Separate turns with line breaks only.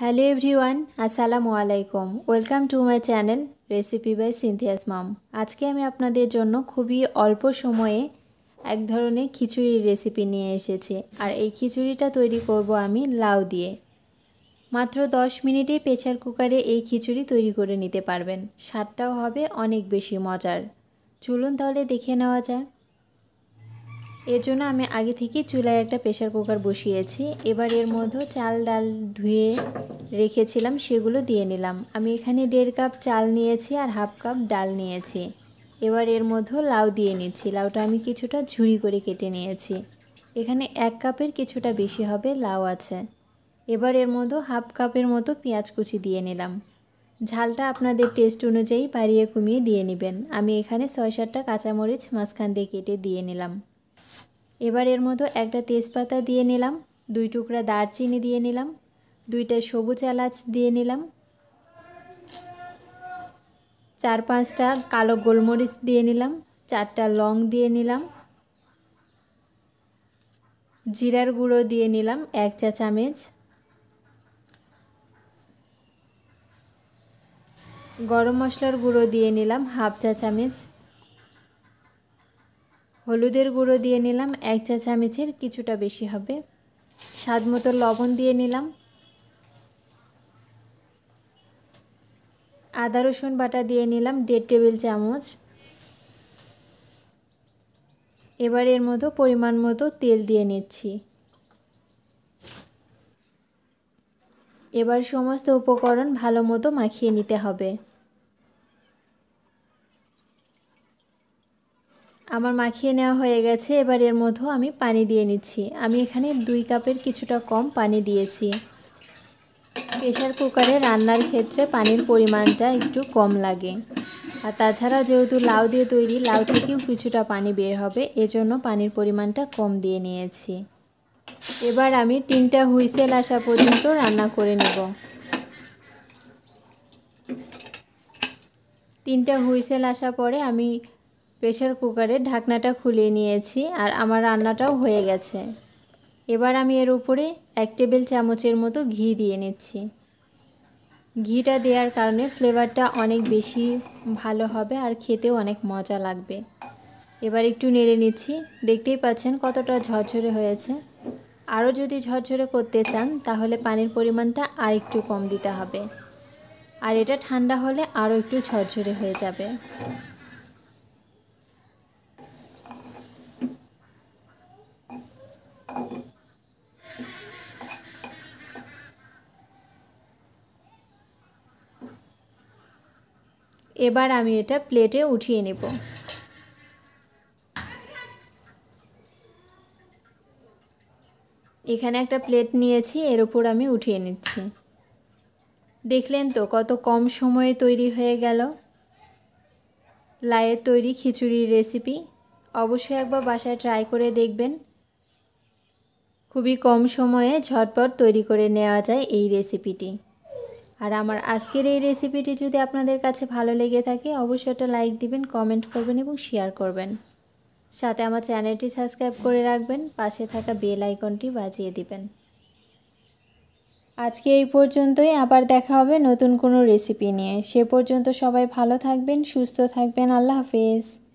hello everyone আসসালামু আলাইকুম welcome to my channel recipe by Cynthia's mom আজকে আমি আপনাদের জন্য খুবই অল্প সময়ে এক ধরনের খিচুড়ির রেসিপি নিয়ে এসেছি আর এই খিচুড়িটা তৈরি করব আমি লাউ দিয়ে মাত্র 10 মিনিটে প্রেসার কুকারে এই খিচুড়ি তৈরি করে নিতে পারবেন স্বাদটাও হবে অনেক বেশি মজার চলুন তাহলে দেখে নেওয়া যাক এর জন্য আমি আগে থেকে চুলায় একটা প্রেশার কুকার বসিয়েছি এবার এর মধ্যে চাল ডাল ধুয়ে রেখেছিলাম সেগুলো দিয়ে নিলাম আমি এখানে দেড় কাপ চাল নিয়েছি আর হাফ কাপ ডাল নিয়েছি এবার এর মধ্যে লাউ দিয়ে নিচ্ছি লাউটা আমি কিছুটা ঝুড়ি করে কেটে নিয়েছি এখানে এক কাপের কিছুটা বেশি হবে লাউ আছে এবার এর মধ্যে হাফ কাপের মতো পেঁয়াজ কুচি দিয়ে নিলাম ঝালটা আপনাদের টেস্ট অনুযায়ী বাড়িয়ে কমিয়ে দিয়ে নেবেন আমি এখানে ছয় সাতটা কাঁচামরিচ মাঝখান দিয়ে কেটে দিয়ে নিলাম এবার এর মতো একটা তেজপাতা দিয়ে নিলাম দুই টুকরা দারচিনি দিয়ে নিলাম দুইটা সবুজ এলাচ দিয়ে নিলাম চার পাঁচটা কালো গোলমরিচ দিয়ে নিলাম চারটা লং দিয়ে নিলাম জিরার গুঁড়ো দিয়ে নিলাম এক চা চামচ গরম মশলার গুঁড়ো দিয়ে নিলাম হাফ চা চামচ হলুদের গুঁড়ো দিয়ে নিলাম এক চা চামচের কিছুটা বেশি হবে স্বাদ মতো লবণ দিয়ে নিলাম আদা রসুন বাটা দিয়ে নিলাম দেড় টেবিল চামচ এবার এর মতো পরিমাণ মতো তেল দিয়ে নিচ্ছি এবার সমস্ত উপকরণ ভালো মতো মাখিয়ে নিতে হবে আমার মাখিয়ে নেওয়া হয়ে গেছে এবার এর মধ্যেও আমি পানি দিয়ে নিচ্ছি আমি এখানে দুই কাপের কিছুটা কম পানি দিয়েছি প্রেশার কুকারে রান্নার ক্ষেত্রে পানির পরিমাণটা একটু কম লাগে আর তাছাড়া যেহেতু লাউ দিয়ে তৈরি লাউ থেকেও কিছুটা পানি বের হবে এজন্য পানির পরিমাণটা কম দিয়ে নিয়েছি এবার আমি তিনটা হুইসেল আসা পর্যন্ত রান্না করে নেব তিনটা হুইসেল আসা পরে আমি প্রেশার কুকারের ঢাকনাটা খুলিয়ে নিয়েছি আর আমার রান্নাটাও হয়ে গেছে এবার আমি এর উপরে এক টেবিল চামচের মতো ঘি দিয়ে নিচ্ছি ঘিটা দেওয়ার কারণে ফ্লেভারটা অনেক বেশি ভালো হবে আর খেতেও অনেক মজা লাগবে এবার একটু নেড়ে নিচ্ছি দেখতেই পাচ্ছেন কতটা ঝরঝরে হয়েছে আরও যদি ঝরঝরে করতে চান তাহলে পানির পরিমাণটা আর একটু কম দিতে হবে আর এটা ঠান্ডা হলে আরও একটু ঝরঝরে হয়ে যাবে এবার আমি এটা প্লেটে উঠিয়ে নেব এখানে একটা প্লেট নিয়েছি এর উপর আমি উঠিয়ে নিচ্ছি দেখলেন তো কত কম সময়ে তৈরি হয়ে গেল লায়ের তৈরি খিচুড়ির রেসিপি অবশ্যই একবার বাসায় ট্রাই করে দেখবেন খুবই কম সময়ে ঝটপট তৈরি করে নেওয়া যায় এই রেসিপিটি আর আমার আজকের এই রেসিপিটি যদি আপনাদের কাছে ভালো লেগে থাকে অবশ্যই একটা লাইক দিবেন কমেন্ট করবেন এবং শেয়ার করবেন সাথে আমার চ্যানেলটি সাবস্ক্রাইব করে রাখবেন পাশে থাকা বেল আইকনটি বাজিয়ে দিবেন আজকে এই পর্যন্তই আবার দেখা হবে নতুন কোনো রেসিপি নিয়ে সে পর্যন্ত সবাই ভালো থাকবেন সুস্থ থাকবেন আল্লাহ হাফেজ